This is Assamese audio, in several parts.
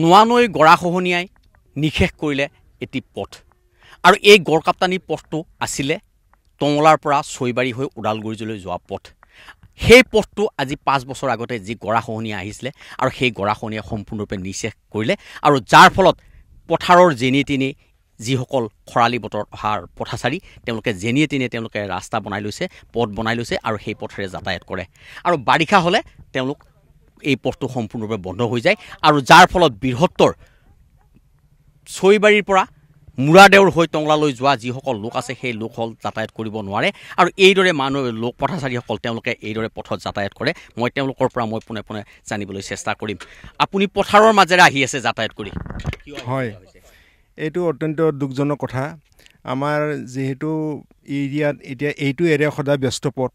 নোৱানৈ নৈ গৰাখহনীয়াই নিশেষ কৰিলে এটি পথ আৰু এই গড়কাপ্তানী পথটো আছিলে টঙলাৰ পৰা ছৈবাৰী হৈ ওদালগুৰিজলৈ যোৱা পথ সেই পথটো আজি পাঁচ বছৰ আগতে যি গৰাখহনীয়া আহিছিলে আৰু সেই গৰাখহনীয়াই সম্পূৰ্ণৰূপে নিশেষ কৰিলে আৰু যাৰ ফলত পথাৰৰ যেনিয়ে তিনি যিসকল খৰালি বতৰ অহাৰ পথাচাৰী তেওঁলোকে যেনিয়ে তেনিয়ে তেওঁলোকে ৰাস্তা বনাই লৈছে পথ বনাই লৈছে আৰু সেই পথেৰে যাতায়াত কৰে আৰু বাৰিষা হ'লে তেওঁলোক এই পথটো সম্পূৰ্ণৰূপে বন্ধ হৈ যায় আৰু যাৰ ফলত বৃহত্তৰ ছৈবাৰীৰ পৰা মূৰাদেউৰ হৈ টংলালৈ যোৱা যিসকল লোক আছে সেই লোকসকল যাতায়াত কৰিব নোৱাৰে আৰু এইদৰে মানুহ লোক পথাচাৰীসকল তেওঁলোকে এইদৰে পথত যাতায়াত কৰে মই তেওঁলোকৰ পৰা মই পোনে পোনে জানিবলৈ চেষ্টা কৰিম আপুনি পথাৰৰ মাজেৰে আহি আছে যাতায়াত কৰি হয় এইটো অত্যন্ত দুখজনক কথা আমাৰ যিহেতু এৰিয়াত এতিয়া এইটো এৰিয়া সদায় ব্যস্ত পথ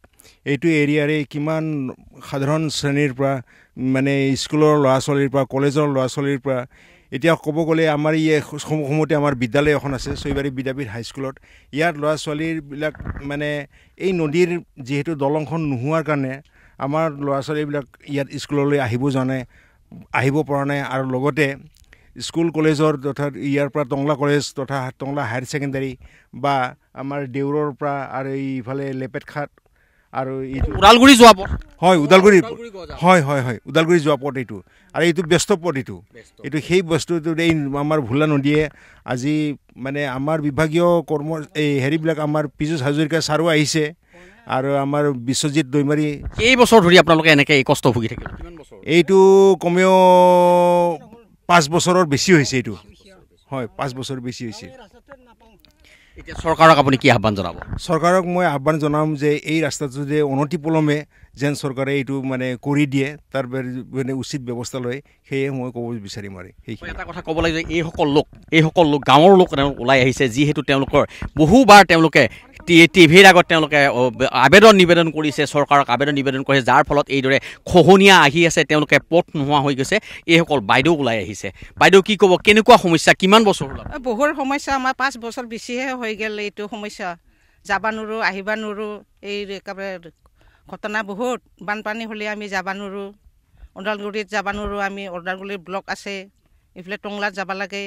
এইটো এৰিয়াৰে কিমান সাধাৰণ শ্ৰেণীৰ পৰা মানে স্কুলৰ ল'ৰা ছোৱালীৰ পৰা কলেজৰ ল'ৰা ছোৱালীৰ পৰা এতিয়া ক'ব গ'লে আমাৰ ইয়ে সময়তে আমাৰ বিদ্যালয় এখন আছে চৈবাৰী বিদ্যাপীঠ হাইস্কুলত ইয়াত ল'ৰা ছোৱালীবিলাক মানে এই নদীৰ যিহেতু দলংখন নোহোৱাৰ কাৰণে আমাৰ ল'ৰা ছোৱালীবিলাক ইয়াত স্কুললৈ আহিব জানে আহিব পৰা নাই আৰু লগতে স্কুল কলেজৰ তথা ইয়াৰ পৰা টংলা কলেজ তথা টংলা হায়াৰ ছেকেণ্ডেৰী বা আমাৰ দেউৰৰ পৰা আৰু ইফালে লেপেট খাট আৰু এইটো ওদালগুৰি যোৱা পথ হয় ওদালগুৰি হয় হয় হয় ওদালগুৰি যোৱা পথ এইটো আৰু এইটো ব্যস্ত পথ এইটো এইটো সেই বস্তুটো এই আমাৰ ভোলা নদীয়ে আজি মানে আমাৰ বিভাগীয় কৰ্ম এই হেৰিবিলাক আমাৰ পীযুষ হাজৰিকা ছাৰো আহিছে আৰু আমাৰ বিশ্বজিৎ দৈমাৰী কেইবছৰ ধৰি আপোনালোকে এনেকৈ কষ্ট ভুগি থাকে এইটো কমেও পাঁচ বছৰৰ বেছি হৈছে এইটো হয় পাঁচ বছৰ বেছি হৈছে এতিয়া চৰকাৰক আপুনি কি আহ্বান জনাব চৰকাৰক মই আহ্বান জনাম যে এই ৰাস্তাটো যে অনতিপলমে যেন চৰকাৰে এইটো মানে কৰি দিয়ে তাৰ মানে উচিত ব্যৱস্থা লয় সেয়ে মই ক'ব বিচাৰিম আৰু সেইখিনি এটা কথা ক'ব লাগে যে এইসকল লোক এইসকল লোক গাঁৱৰ লোক তেওঁলোক ওলাই আহিছে যিহেতু তেওঁলোকৰ বহুবাৰ তেওঁলোকে টি টিভিৰ আগত তেওঁলোকে আবেদন নিবেদন কৰিছে চৰকাৰক আবেদন নিবেদন কৰিছে যাৰ ফলত এইদৰে খহনীয়া আহি আছে তেওঁলোকে পথ নোহোৱা হৈ গৈছে এইসকল বাইদেউ ওলাই আহিছে বাইদেউ কি ক'ব কেনেকুৱা সমস্যা কিমান বছৰ হ'ল বহুত সমস্যা আমাৰ পাঁচ বছৰ বেছিহে হৈ গ'ল এইটো সমস্যা যাব নোৱাৰোঁ আহিব নোৱাৰোঁ এই একেবাৰে ঘটনা বহুত বানপানী হ'লে আমি যাব নোৱাৰোঁ ওদালগুৰিত যাব নোৱাৰোঁ আমি ওদালগুৰিৰ ব্লক আছে এইফালে টংলাত যাব লাগে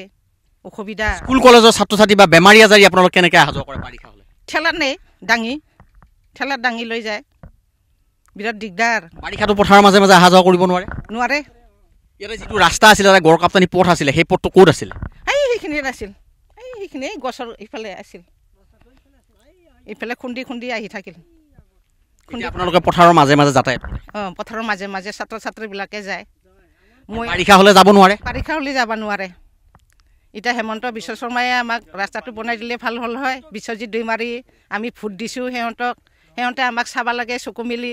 অসুবিধা স্কুল কলেজৰ ছাত্ৰ ছাত্ৰী বা বেমাৰী আজাৰী আপোনালোক কেনেকৈ অহা যোৱা কৰে বাৰিষা ঠেলাত নে দাঙি ঠেলাত দাঙি লৈ যায় বিৰাট দিগদাৰ বাৰিষাটো পথাৰৰ মাজে মাজে অহা যোৱা কৰিব নোৱাৰে নোৱাৰে ইয়াতে যিটো ৰাস্তা আছিলে তাতে গড়কাপ্তানি পথ আছিলে সেই পথটো ক'ত আছিল এই সেইখিনিত আছিল এই সেইখিনি এই গছৰ ইফালে আছিল ইফালে খুন্দি খুন্দি আহি থাকিল খুন্দি আপোনালোকে পথাৰৰ মাজে মাজে যাতায়াত অঁ পথাৰৰ মাজে মাজে ছাত্ৰ ছাত্ৰীবিলাকে যায় মই বাৰিষা হ'লে যাব নোৱাৰে বাৰিষা হ'লে যাব নোৱাৰে এতিয়া হেমন্ত বিশ্ব শৰ্মাই আমাক ৰাস্তাটো বনাই দিলে ভাল হ'ল হয় বিশ্বজিৎ দৈমাৰী আমি ভোট দিছোঁ সিহঁতক সিহঁতে আমাক চাব লাগে চকু মিলি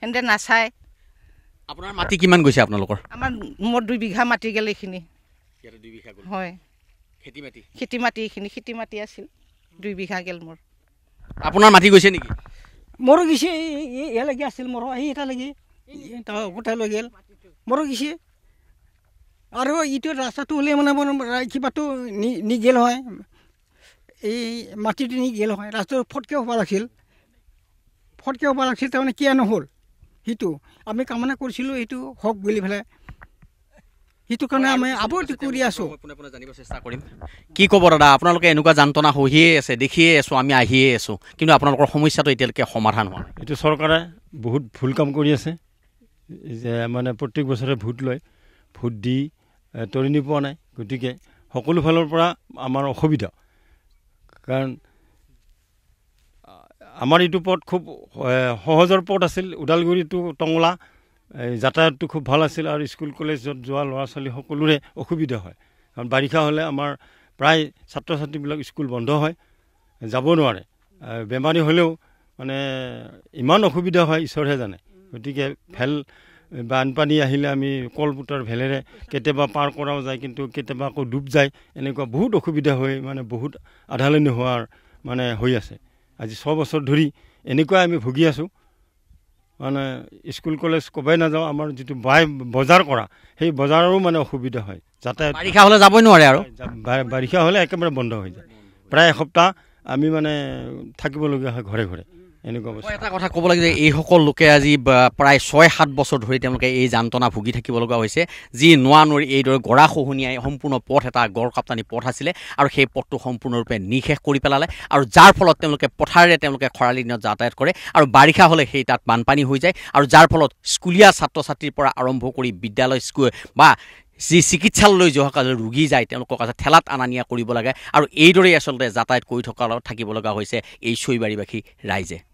সিহঁতে নাচায় আপোনাৰ মাটি কিমান গৈছে আপোনালোকৰ আমাৰ মোৰ দুই বিঘা মাটি গেল এইখিনি হয় খেতি মাটি খেতি মাটি এইখিনি খেতি মাটি আছিল দুই বিঘা গেল মোৰ আপোনাৰ মাটি গৈছে নেকি মোৰো গৈছে এই লাগি আছিল মোৰ এই এটা লাগি গোটাই লৈ গ'ল মোৰো গৈছে আৰু ইটো ৰাস্তাটো হ'লে মানে মোৰ কিবাটো নি নিগেল হয় এই মাটিটো নিগেল হয় ৰাস্তাটো ফটকৈ হ'ব লাগিছিল ফটকৈ হ'ব লাগিছিল তাৰমানে কিয় নহ'ল সিটো আমি কামনা কৰিছিলোঁ সেইটো হওক বুলি পেলাই সেইটো কাৰণে আমি আৱৰ্তি কৰি আছোঁ জানিব চেষ্টা কৰিম কি ক'ব দাদা আপোনালোকে এনেকুৱা যান্ত্ৰনা হহিয়ে আছে দেখিয়ে আছোঁ আমি আহিয়ে আছোঁ কিন্তু আপোনালোকৰ সমস্যাটো এতিয়ালৈকে সমাধান হোৱা এইটো চৰকাৰে বহুত ভুল কাম কৰি আছে যে মানে প্ৰত্যেক বছৰে ভোট লয় ভোট দি তৰিণী পোৱা নাই গতিকে সকলো ফালৰ পৰা আমাৰ অসুবিধা কাৰণ আমাৰ এইটো পথ খুব সহজৰ পথ আছিল ওদালগুৰিটো টংলা যাতায়তটো খুব ভাল আছিল আৰু স্কুল কলেজত যোৱা ল'ৰা ছোৱালী সকলোৰে অসুবিধা হয় কাৰণ বাৰিষা হ'লে আমাৰ প্ৰায় ছাত্ৰ ছাত্ৰীবিলাক স্কুল বন্ধ হয় যাব নোৱাৰে বেমাৰী হ'লেও মানে ইমান অসুবিধা হয় ঈশ্বৰহে জানে গতিকে ভেল বানপানী আহিলে আমি কলপুটৰ ভেলেৰে কেতিয়াবা পাৰ কৰাও যায় কিন্তু কেতিয়াবা আকৌ ডুব যায় এনেকুৱা বহুত অসুবিধা হৈ মানে বহুত আধালনি হোৱাৰ মানে হৈ আছে আজি ছবছৰ ধৰি এনেকুৱাই আমি ভুগি আছোঁ মানে স্কুল কলেজ ক'বাই নাযাওঁ আমাৰ যিটো বাই বজাৰ কৰা সেই বজাৰৰো মানে অসুবিধা হয় যাতায়ত বাৰিষা হ'লে যাবই নোৱাৰে আৰু বাৰিষা হ'লে একেবাৰে বন্ধ হৈ যায় প্ৰায় এসপ্তাহ আমি মানে থাকিবলগীয়া হয় ঘৰে ঘৰে এটা কথা ক'ব লাগে যে এইসকল লোকে আজি প্ৰায় ছয় সাত বছৰ ধৰি তেওঁলোকে এই যান্তনা ভুগি থাকিব লগা হৈছে যি নোৱা নৈ এইদৰে গৰা গৰাখহনীয়াই সম্পূৰ্ণ পথ এটা গড় কাপ্তানি পথ আছিলে আৰু সেই পথটো সম্পূৰ্ণৰূপে নিশেষ কৰি পেলালে আৰু যাৰ ফলত তেওঁলোকে পথাৰেৰে তেওঁলোকে খৰালি দিনত যাতায়াত কৰে আৰু বাৰিষা হ'লে সেই তাত বানপানী হৈ যায় আৰু যাৰ ফলত স্কুলীয়া ছাত্ৰ ছাত্ৰীৰ পৰা আৰম্ভ কৰি বিদ্যালয় স্কুল বা যি চিকিৎসালয়লৈ যোৱাসকলে ৰোগী যায় তেওঁলোকক আছে ঠেলাত অনা নিয়া কৰিব লাগে আৰু এইদৰেই আচলতে যাতায়াত কৰি থকা থাকিব লগা হৈছে এই চৈবাৰীবাসী ৰাইজে